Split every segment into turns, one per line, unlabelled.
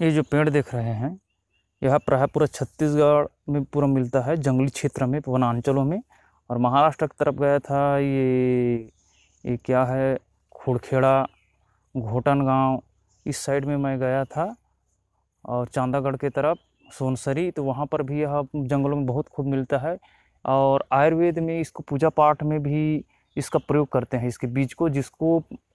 ये जो पेड़ देख रहे हैं यह प्राय पूरा छत्तीसगढ़ में पूरा मिलता है जंगली क्षेत्र में वनांचलों में और महाराष्ट्र की तरफ गया था ये ये क्या है खुड़खेड़ा घोटन गांव इस साइड में मैं गया था और चांदागढ़ के तरफ सोनसरी तो वहाँ पर भी यह जंगलों में बहुत खूब मिलता है और आयुर्वेद में इसको पूजा पाठ में भी इसका प्रयोग करते हैं इसके बीज को जिसको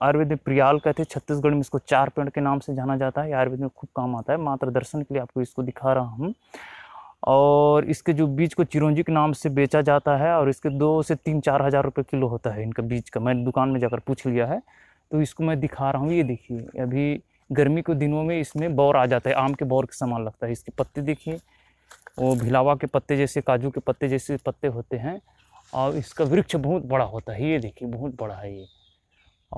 आयुर्वेद में प्रियाल कहते हैं छत्तीसगढ़ में इसको चार पेड़ के नाम से जाना जाता है आयुर्वेद में खूब काम आता है मात्र दर्शन के लिए आपको इसको दिखा रहा हूँ और इसके जो बीज को चिरौंजी के नाम से बेचा जाता है और इसके दो से तीन चार हज़ार रुपये किलो होता है इनका बीज का मैंने दुकान में जाकर पूछ लिया है तो इसको मैं दिखा रहा हूँ ये देखिए अभी गर्मी के दिनों में इसमें बौर आ जाता है आम के बौर के समान लगता है इसके पत्ते देखिए वो भिलावा के पत्ते जैसे काजू के पत्ते जैसे पत्ते होते हैं और इसका वृक्ष बहुत बड़ा होता है ये देखिए बहुत बड़ा है ये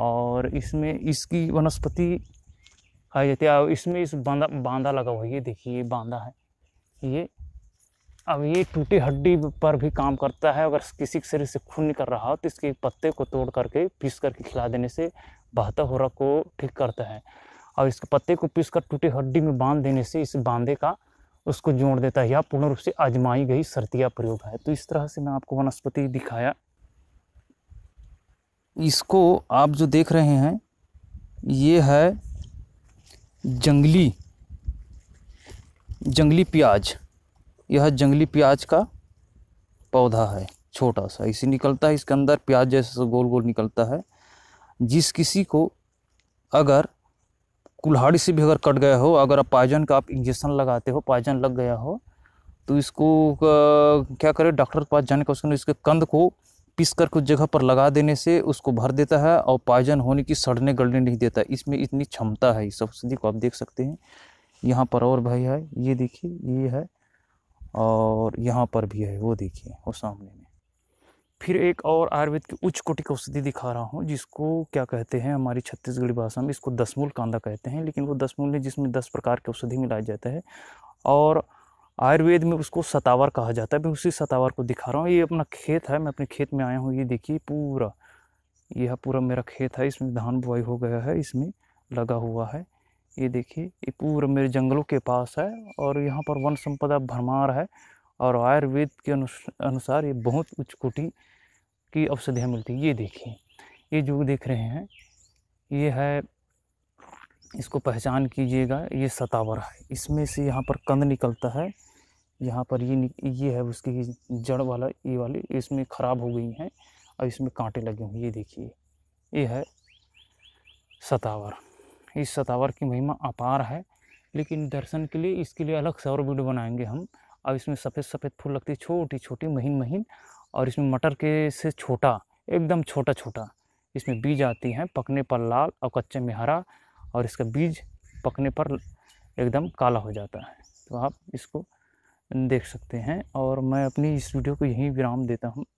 और इसमें इसकी वनस्पति खाई जाती है और इसमें इस बांदा बांधा लगा हुआ है ये देखिए ये बांदा है ये अब ये टूटी हड्डी पर भी काम करता है अगर किसी के शरीर से खून निकल रहा हो तो इसके पत्ते को तोड़ करके पीस करके खिला देने से बहता हो रहा को ठीक करता है और इसके पत्ते को पीस कर टूटी हड्डी में बांध देने से इस बांधे का उसको जोड़ देता है या पूर्ण रूप से आजमाई गई सर्तिया प्रयोग है तो इस तरह से मैं आपको वनस्पति दिखाया इसको आप जो देख रहे हैं ये है जंगली जंगली प्याज यह जंगली प्याज का पौधा है छोटा सा इसी निकलता है इसके अंदर प्याज जैसे गोल गोल निकलता है जिस किसी को अगर कुल्हाड़ी से भी अगर कट गया हो अगर आप पाइजन का आप इंजेक्शन लगाते हो पाइजन लग गया हो तो इसको क्या करें डॉक्टर के पास जाने का उसके इसके कंध को पीस कर कुछ जगह पर लगा देने से उसको भर देता है और पाइजन होने की सड़ने गलने नहीं देता इसमें इतनी क्षमता है इस औषधि को आप देख सकते हैं यहाँ पर और भाई है ये देखिए ये है और यहाँ पर भी है वो देखिए वो सामने में फिर एक और आयुर्वेद की उच्च कोटि की औषधि दिखा रहा हूँ जिसको क्या कहते हैं हमारी छत्तीसगढ़ी भाषा में इसको दसमूल कांदा कहते हैं लेकिन वो दसमूल है जिसमें दस प्रकार के औषधि मिलाया जाता है और आयुर्वेद में उसको सतावर कहा जाता है मैं उसी सतावर को दिखा रहा हूँ ये अपना खेत है मैं अपने खेत में आया हूँ ये देखिए पूरा यह पूरा मेरा खेत है इसमें धान बुआई हो गया है इसमें लगा हुआ है ये देखिए ये पूरा मेरे जंगलों के पास है और यहाँ पर वन संपदा भरमार है और आयुर्वेद के अनुसार ये बहुत उच्च कोटि की औषधियाँ मिलती है ये देखिए ये जो देख रहे हैं ये है इसको पहचान कीजिएगा ये सतावर है इसमें से यहाँ पर कंद निकलता है यहाँ पर ये ये है उसकी जड़ वाला ये वाली इसमें ख़राब हो गई हैं और इसमें कांटे लगे हुए ये देखिए ये है सतावर इस सतावर की महिमा अपार है लेकिन दर्शन के लिए इसके लिए अलग से और वीडियो बनाएंगे हम अब इसमें सफ़ेद सफ़ेद फूल लगती छोटी छोटी महीन महीन और इसमें मटर के से छोटा एकदम छोटा छोटा इसमें बीज आती हैं पकने पर लाल और कच्चे में हरा और इसका बीज पकने पर एकदम काला हो जाता है तो आप इसको देख सकते हैं और मैं अपनी इस वीडियो को यहीं विराम देता हूँ